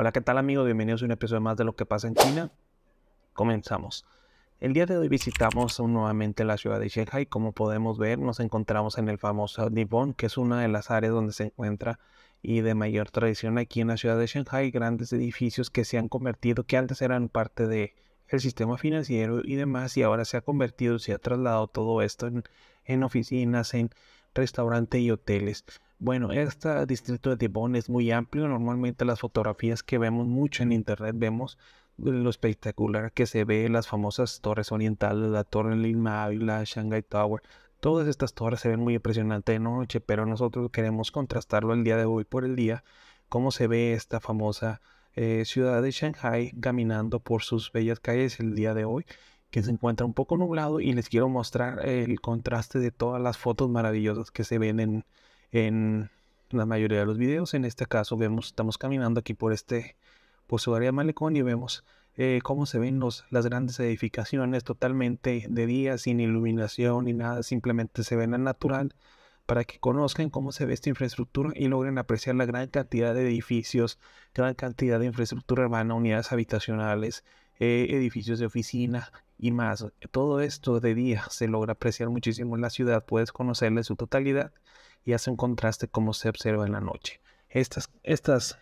Hola, ¿qué tal amigos? Bienvenidos a un episodio más de Lo que pasa en China. Comenzamos. El día de hoy visitamos nuevamente la ciudad de Shanghai. Como podemos ver, nos encontramos en el famoso Nippon, que es una de las áreas donde se encuentra y de mayor tradición aquí en la ciudad de Shanghai, grandes edificios que se han convertido, que antes eran parte de el sistema financiero y demás, y ahora se ha convertido, se ha trasladado todo esto en oficinas, en restaurantes y hoteles. Bueno, este distrito de Tibón es muy amplio. Normalmente las fotografías que vemos mucho en internet vemos lo espectacular que se ve, las famosas torres orientales, la torre Lima la Shanghai Tower. Todas estas torres se ven muy impresionantes de noche, pero nosotros queremos contrastarlo el día de hoy por el día, cómo se ve esta famosa eh, ciudad de Shanghai caminando por sus bellas calles el día de hoy que se encuentra un poco nublado y les quiero mostrar el contraste de todas las fotos maravillosas que se ven en, en la mayoría de los videos. En este caso vemos, estamos caminando aquí por este, por su área de malecón y vemos eh, cómo se ven las grandes edificaciones totalmente de día, sin iluminación ni nada, simplemente se ven al natural para que conozcan cómo se ve esta infraestructura y logren apreciar la gran cantidad de edificios, gran cantidad de infraestructura urbana, unidades habitacionales, eh, edificios de oficina y más. Todo esto de día se logra apreciar muchísimo en la ciudad, puedes conocerla en su totalidad y hace un contraste como se observa en la noche. esta estas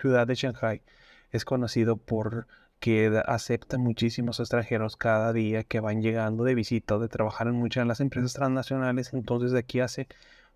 ciudad de Shanghai es conocido por que acepta muchísimos extranjeros cada día que van llegando de visita o de trabajar en muchas de las empresas transnacionales. Entonces de aquí hace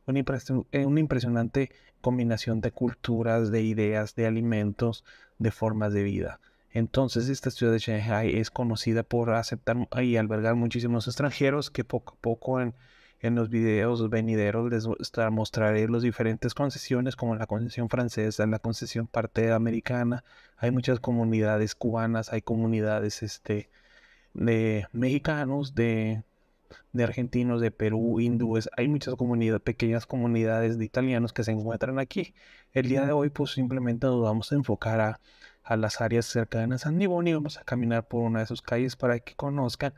eh, una, impresionante combinación de culturas, de ideas, de alimentos, de formas de vida. Entonces esta ciudad de Shanghai es conocida por aceptar y albergar muchísimos extranjeros que poco a poco en, en los videos venideros les mostraré eh, las diferentes concesiones como la concesión francesa, la concesión parte americana. Hay muchas comunidades cubanas, hay comunidades este, de mexicanos, de, argentinos, de Perú, hindúes. Hay muchas comunidades, pequeñas comunidades de italianos que se encuentran aquí. El día de hoy pues simplemente nos vamos a enfocar a, a las áreas cercanas a Nibón y vamos a caminar por una de sus calles para que conozcan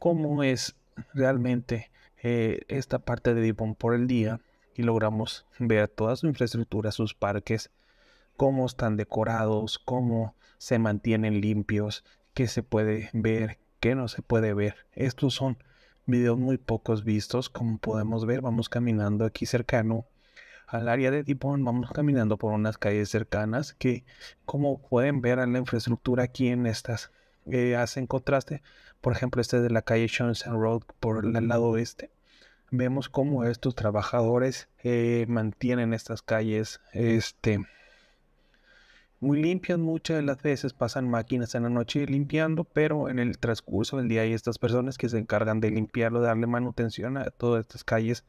cómo es realmente eh, esta parte de Dipon por el día y logramos ver toda su infraestructura, sus parques, cómo están decorados, cómo se mantienen limpios, qué se puede ver, qué no se puede ver. Estos son videos muy pocos vistos, como podemos ver, vamos caminando aquí cercano al área de Dipon, vamos caminando por unas calles cercanas que, como pueden ver, en la infraestructura aquí en estas eh, hacen contraste. Por ejemplo, este es de la calle Johnson Road por el lado oeste vemos cómo estos trabajadores eh, mantienen estas calles este, muy limpias. Muchas de las veces pasan máquinas en la noche limpiando, pero en el transcurso del día hay estas personas que se encargan de limpiarlo, darle manutención a todas estas calles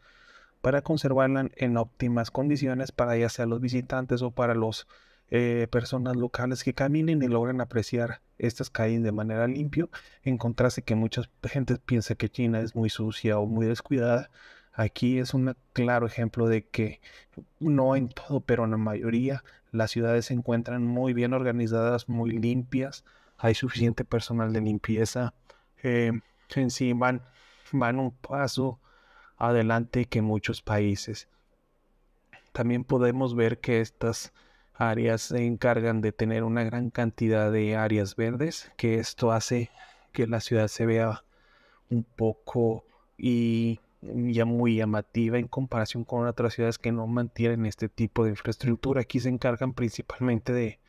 para conservarlas en óptimas condiciones para ya sea los visitantes o para los eh, personas locales que caminen y logran apreciar estas calles de manera limpia, en contraste que mucha gente piensa que China es muy sucia o muy descuidada. Aquí es un claro ejemplo de que no en todo, pero en la mayoría las ciudades se encuentran muy bien organizadas, muy limpias, hay suficiente personal de limpieza. Eh, en sí van, van un paso adelante que muchos países. También podemos ver que estas áreas se encargan de tener una gran cantidad de áreas verdes, que esto hace que la ciudad se vea un poco y ya muy llamativa en comparación con otras ciudades que no mantienen este tipo de infraestructura. Aquí se encargan principalmente de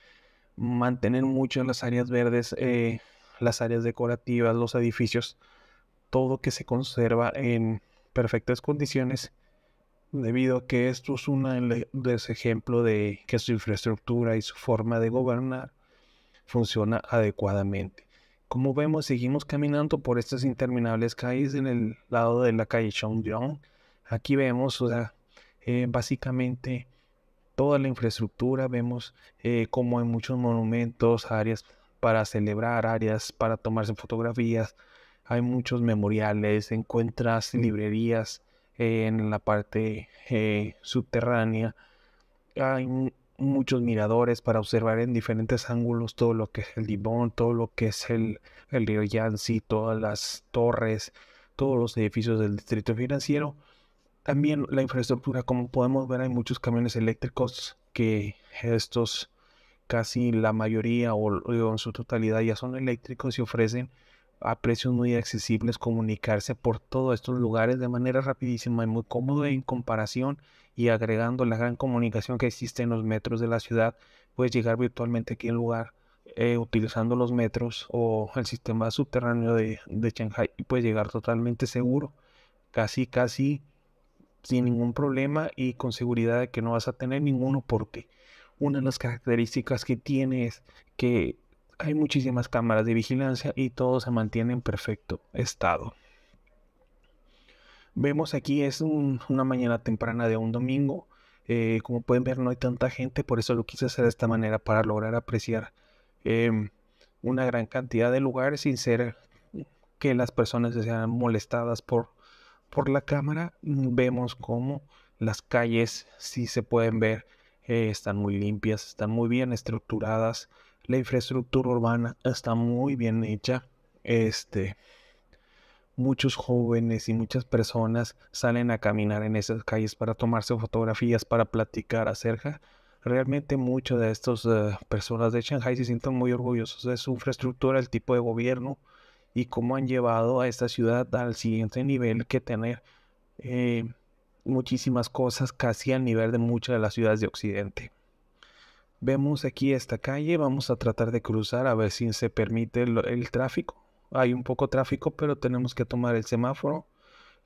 mantener mucho las áreas verdes, eh, las áreas decorativas, los edificios, todo que se conserva en perfectas condiciones debido a que esto es un ejemplo de que su infraestructura y su forma de gobernar funciona adecuadamente. Como vemos, seguimos caminando por estas interminables calles en el lado de la calle Chongjiang. Aquí vemos, o eh, básicamente toda la infraestructura, vemos eh, como hay muchos monumentos, áreas para celebrar, áreas para tomarse fotografías, hay muchos memoriales, encuentras mm. librerías, en la parte eh, subterránea. Hay muchos miradores para observar en diferentes ángulos todo lo que es el Divón, todo lo que es el, río Yancy, todas las torres, todos los edificios del distrito financiero. También la infraestructura, como podemos ver, hay muchos camiones eléctricos que estos casi la mayoría o en su totalidad ya son eléctricos y ofrecen a precios muy accesibles, comunicarse por todos estos lugares de manera rapidísima y muy cómoda en comparación y agregando la gran comunicación que existe en los metros de la ciudad, puedes llegar virtualmente a cualquier lugar eh, utilizando los metros o el sistema subterráneo de, de Shanghai y puedes llegar totalmente seguro, casi, casi sin ningún problema y con seguridad de que no vas a tener ninguno porque una de las características que tiene es que hay muchísimas cámaras de vigilancia y todo se mantiene en perfecto estado. Vemos aquí es una mañana temprana de un domingo. Eh, como pueden ver no hay tanta gente, por eso lo quise hacer de esta manera para lograr apreciar em, una gran cantidad de lugares sin ser que las personas sean molestadas por, por la cámara. Vemos cómo las calles, si se pueden ver, eh, están muy limpias, están muy bien estructuradas la infraestructura urbana está muy bien hecha. Este, muchos jóvenes y muchas personas salen a caminar en esas calles para tomarse fotografías, para platicar acerca. Realmente muchas de estas eh, personas de Shanghai se sienten muy orgullosos de su infraestructura, el tipo de gobierno y cómo han llevado a esta ciudad al siguiente nivel que tener eh, muchísimas cosas casi al nivel de muchas de las ciudades de Occidente. Vemos aquí esta calle, vamos a tratar de cruzar a ver si se permite el, tráfico. Hay un poco de tráfico, pero tenemos que tomar el semáforo.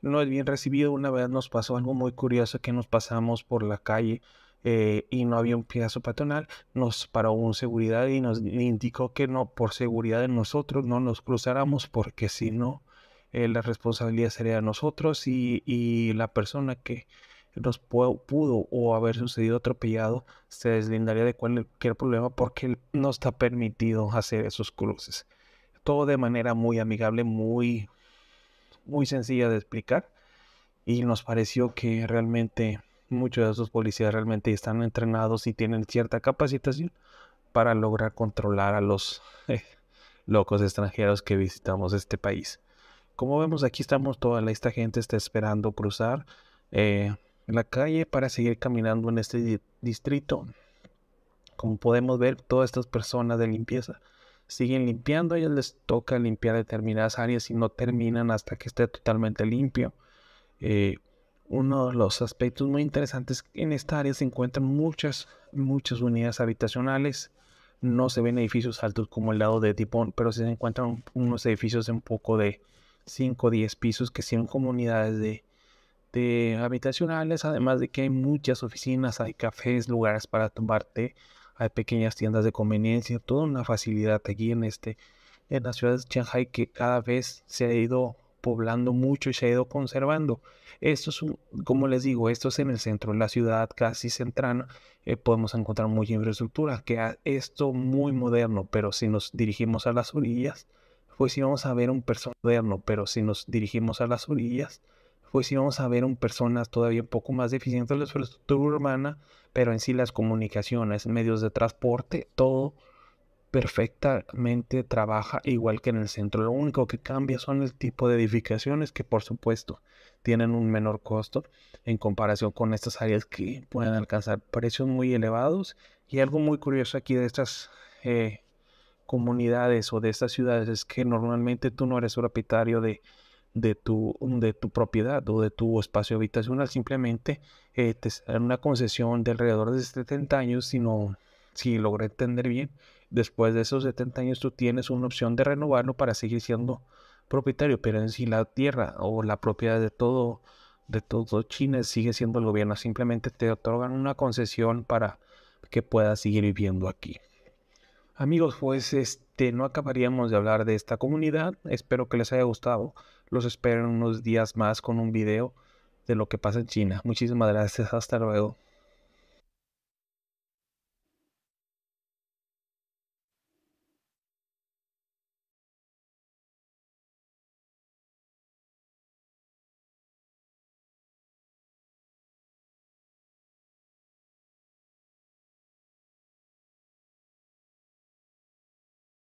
No es bien recibido. Una vez nos pasó algo muy curioso que nos pasamos por la calle eh, y no había un pedazo patronal nos paró un seguridad y nos indicó que no, por seguridad de nosotros, no nos cruzáramos porque si no, eh, la responsabilidad sería de nosotros y, y la persona que nos pudo, o haber sucedido atropellado, se deslindaría de cualquier problema porque no está permitido hacer esos cruces. Todo de manera muy amigable, muy, muy sencilla de explicar. Y nos pareció que realmente muchos de esos policías realmente están entrenados y tienen cierta capacitación para lograr controlar a los eh, locos extranjeros que visitamos este país. Como vemos aquí estamos, toda esta gente está esperando cruzar. Eh, en la calle para seguir caminando en este distrito. Como podemos ver, todas estas personas de limpieza siguen limpiando, a ellas les toca limpiar determinadas áreas y no terminan hasta que esté totalmente limpio. Eh, uno de los aspectos muy interesantes en esta área se encuentran muchas, muchas unidades habitacionales. No se ven edificios altos como el lado de Tipón, pero sí se encuentran unos edificios en poco de 5 o 10 pisos que como comunidades de de habitacionales, además de que hay muchas oficinas, hay cafés, lugares para tomarte, hay pequeñas tiendas de conveniencia, toda una facilidad aquí en este en la ciudad de Shanghai que cada vez se ha ido poblando mucho y se ha ido conservando. Esto es, un, como les digo, esto es en el centro de la ciudad, casi central, eh, podemos encontrar mucha infraestructura, que esto muy moderno, pero si nos dirigimos a las orillas, pues sí vamos a ver un personaje moderno, pero si nos dirigimos a las orillas, pues vamos a ver un personas todavía un poco más deficientes de la infraestructura urbana, pero en sí las comunicaciones, medios de transporte, todo perfectamente trabaja igual que en el centro. Lo único que cambia son el tipo de edificaciones que por supuesto tienen un menor costo en comparación con estas áreas que pueden alcanzar precios muy elevados. Y algo muy curioso aquí de estas eh, comunidades o de estas ciudades es que normalmente tú no eres propietario de de tu, de tu propiedad o de tu espacio habitacional. Simplemente eh, te una concesión de alrededor de 70 años, sino, si logré entender bien, después de esos 70 años tú tienes una opción de renovarlo para seguir siendo propietario, pero en la tierra o la propiedad de todo de todo China sigue siendo el gobierno, simplemente te otorgan una concesión para que puedas seguir viviendo aquí. Amigos, pues este este, no acabaríamos de hablar de esta comunidad. Espero que les haya gustado. Los espero en unos días más con un video de lo que pasa en China. Muchísimas gracias. Hasta luego.